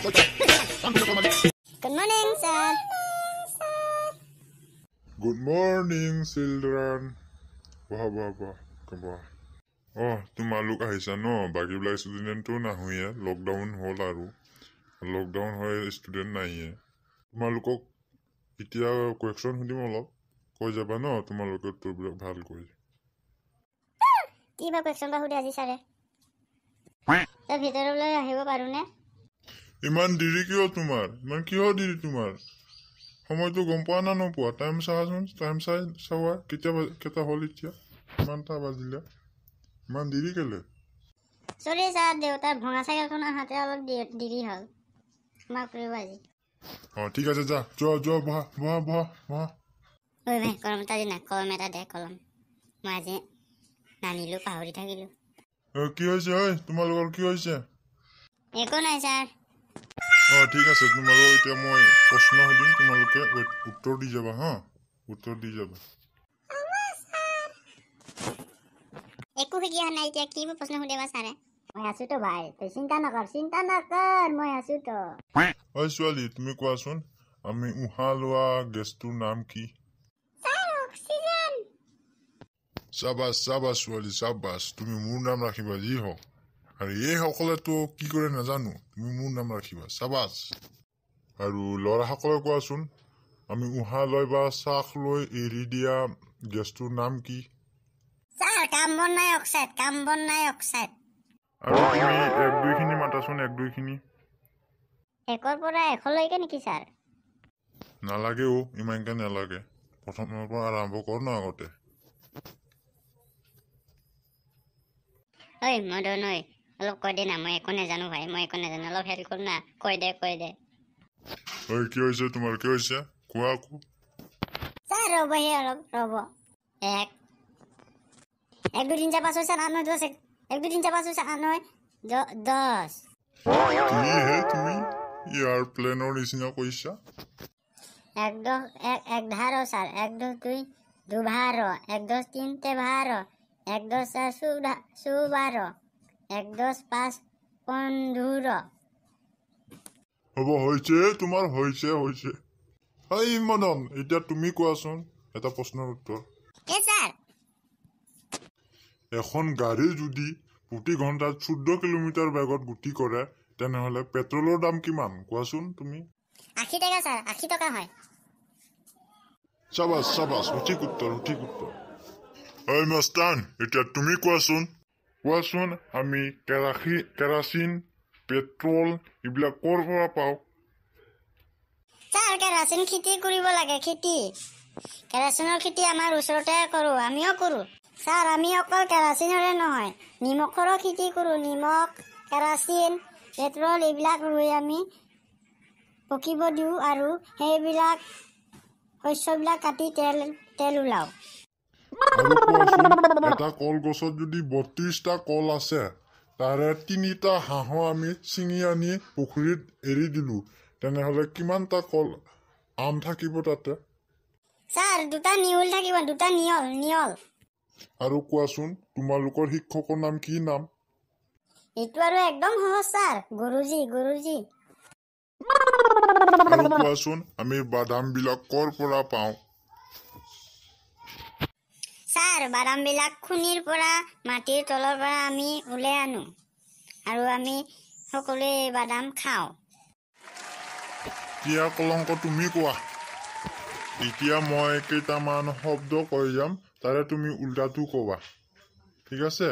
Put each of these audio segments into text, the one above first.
Good morning, sir. Good morning, children. Wah, wah, wah. Come on. অঁ তোমাৰ লোক আহিছা ন বাকীবিলাক ষ্টুডেণ্টো নাহোয়ে লকডাউন হ'ল আৰু লকডাউন হৈ ষ্টুডেণ্ট নাহিয়ে তোমালোকক এতিয়া কুৱেশ্যন সুধিম অলপ কৈ যাবা ন তোমালোকে উত্তৰবিলাক ভালকৈ কি বা কুৱেশ্যন বা সুধে আজি ছাৰে ভিতৰলৈ আহিব পাৰোঁনে ইমান দেৰি কিয় তোমাৰ ইমান কিয় দেৰি তোমাৰ সময়টো গম পোৱা না নোপোৱা টাইম চাওঁচোন টাইম চাই চাওঁ কেতিয়া কেইটা হ'ল এতিয়া ইমানটা বাজিলে ইমান দেৰি কেলে চলি চা দেউতাৰ ভঙা চাইকেলখন আহোঁতে অলপ দেৰি হ'ল মা কৰিব আজি অঁ ঠিক আছে যা যোৱা যোৱা বহা বহা বহা বহা ঐ ভাই কলম এটা দিনা কলম এটা দে কলম মই আজি নানিলোঁ পাহৰি থাকিলোঁ কি হৈছে ঐ তোমালোকৰ কি হৈছে একো নাই ছাৰ অঁ ঠিক আছে তোমালোকক এতিয়া মই প্ৰশ্ন সুধিম তোমালোকে উত্তৰ দি যাবা হা উত্তৰ দি যাবা একো শিকি অহা নাই এতিয়া কি প্ৰশ্ন সুধিবা ছাৰে মই আছো তো ভাই তই চিন্তা নকৰ চিন্তা নকৰ মই আছো তো ঐ ছোৱালী তুমি কোৱাচোন আমি উহা লোৱা গেছটোৰ নাম কি চাবাছ চাবাছ ছোৱালী চাবাছ তুমি মোৰ নাম ৰাখিবা যি হওক আৰু এইসকলেতো কি কৰে নাজানো তুমি মোৰ নাম ৰাখিবা চাবাচ আৰু ল'ৰাসকলে কোৱাচোন আমি উহা লৈ বা চাহ লৈ এৰি দিয়া গেছটোৰ নাম কি নালাগে অলপ কৈ দে না মই একো নাজানো ভাই মই একো নাজানো অলপ হেৰি কৰো না কৈ দে কৈ দে ঐ কি হৈছে তোমাৰ কি হৈছে কোৱা আকৌ ৰব হে অলপ ৰব এক এক দুদিন যাব আছে আন নহয় দহ এক এক দুদিন যাব আছে আন নহয় দহ কিহে তুমি ইয়াৰ প্লেনৰ নিচিনা কৈছা এক দহ এক এক ধাৰ ছাৰ এক দহ দুই দুভাৰ এক দহ তিনিতে ভাৰ এক দহ চাৰ চু চু বাৰ একদস পাঁচ পন্ধৰ হব হৈছে তোমাৰ হৈছে হৈছে হেই মদন এতিয়া তুমি কোৱাচোন এটা প্ৰশ্নৰ উত্তৰ এখন গাড়ী যদি প্ৰতি ঘণ্টাত চৈধ্য কিলোমিটাৰ বেগত গুটি কৰে তেনেহলে পেট্ৰলৰ দাম কিমান কোৱাচোন তুমি আশী টকা ছাৰ আশী টকা হয় চাবাছ চাবাছ সঠিক উত্তৰ সঠিক উত্তৰ এই মাষ্টান এতিয়া তুমি কোৱাচোন Βάσον αμή κερασίν, πετρόλ, ήμπλα κόρφορα πάω. Σαρ κερασίν χιτή κουρίβολα και χιτή. Κερασίνο χιτή αμάρου σρωτέ κορού, αμίο κορού. Σαρ αμίο κόλ κερασίν ρε νόε. Νιμοκορό χιτή κουρού, νιμοκ, κερασίν, πετρόλ, ήμπλα κουρούι αμή. Ποκίβο διού αρού, χέ ήμπλα, χωσό ήμπλα κατή τέλ ουλάου. এটা কলগছত যদি বত্ৰিশটা কল আছে তাৰে তিনিটা হাঁহৰ আমি ছিঙি আনি পুখুৰীত এৰি দিলো তেনেহলে কিমানটা কল আম থাকিব তাতে আৰু কোৱাচোন তোমালোকৰ শিক্ষকৰ নাম কি নাম এইটো একদম সহজ ছাৰ গুৰুজী গুৰুজী আমি বাদাম বিলাক কৰ পৰা পাওঁ আৰু বাদামবিলাক খুনিৰ পৰা মাটিৰ তলৰ পৰা আমি ওলাই আনো আৰু আমি সকলোৱে এই বাদাম খাওঁ এতিয়া কলংক তুমি কোৱা এতিয়া মই কেইটামান শব্দ কৈ যাম তাৰে তুমি উল্টাটো কবা ঠিক আছে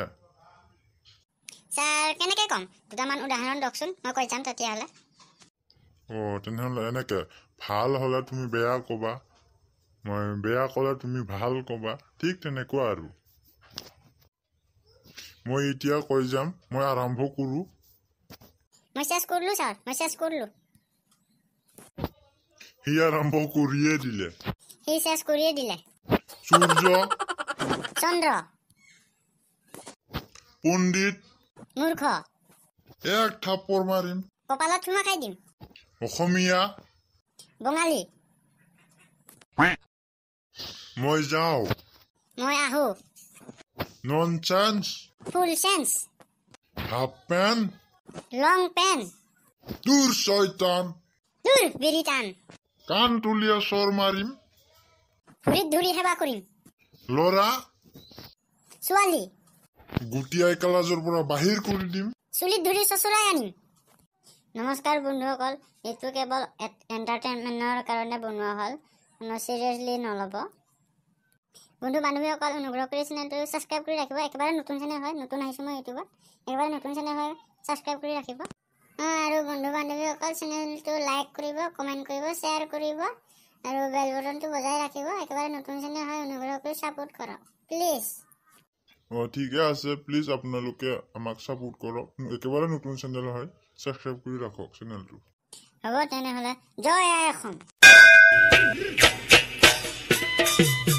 তেতিয়াহ'লে ভাল হলে তুমি বেয়া কবা মই বেয়া ক'লে তুমি ভাল ক'বা ঠিক তেনেকুৱা আৰু মই এতিয়া কৈ যাম মই আৰম্ভ কৰোঁ সি আৰম্ভ কৰিয়ে দিলে সূৰ্য চন্দ্ৰ পণ্ডিত মূৰ্খ এক থাপৰ মাৰিম কপালত সোমা খাই দিম অসমীয়া বঙালী মই যাওঁ মই আহো nonsense full sense half pant long pant দূৰ চৈতান দূৰ বিৰিতান কাণ তুলিয়া চৰ মাৰিম ভৰিত ধৰি সেৱা কৰিম ল'ৰা ছোৱালী গুটিয়াই কালাজৰ পৰা বাহিৰ কৰি দিম চুলিত ধৰি চচুৰাই আনিম নমস্কাৰ বন্ধুসকল এইটো কেৱল এণ্টাৰটেইনমেণ্টৰ কাৰণে বনোৱা হ'ল কোনো চিৰিয়াছলি নল'ব বন্ধু বান্ধৱীসকল অনুগ্ৰহ কৰি চেনেলটো ছাবস্ক্ৰাইব কৰি ৰাখিব একেবাৰে নতুন চেনেল হয় নতুন আহিছোঁ মই ইউটিউবত একেবাৰে নতুন চেনেল হয় ছাবস্ক্ৰাইব কৰি ৰাখিব অঁ আৰু বন্ধু বান্ধৱীসকল চেনেলটো লাইক কৰিব কমেণ্ট কৰিব শ্বেয়াৰ কৰিব আৰু বেল বটনটো বজাই ৰাখিব একেবাৰে নতুন চেনেল হয় অনুগ্ৰহ কৰি ছাপোৰ্ট কৰক প্লিজ অঁ ঠিকে আছে প্লিজ আপোনালোকে আমাক ছাপোৰ্ট কৰক একেবাৰে নতুন চেনেল হয় ছাবস্ক্ৰাইব কৰি ৰাখক চেনেলটো হ'ব তেনেহ'লে জয় আই অসম thank you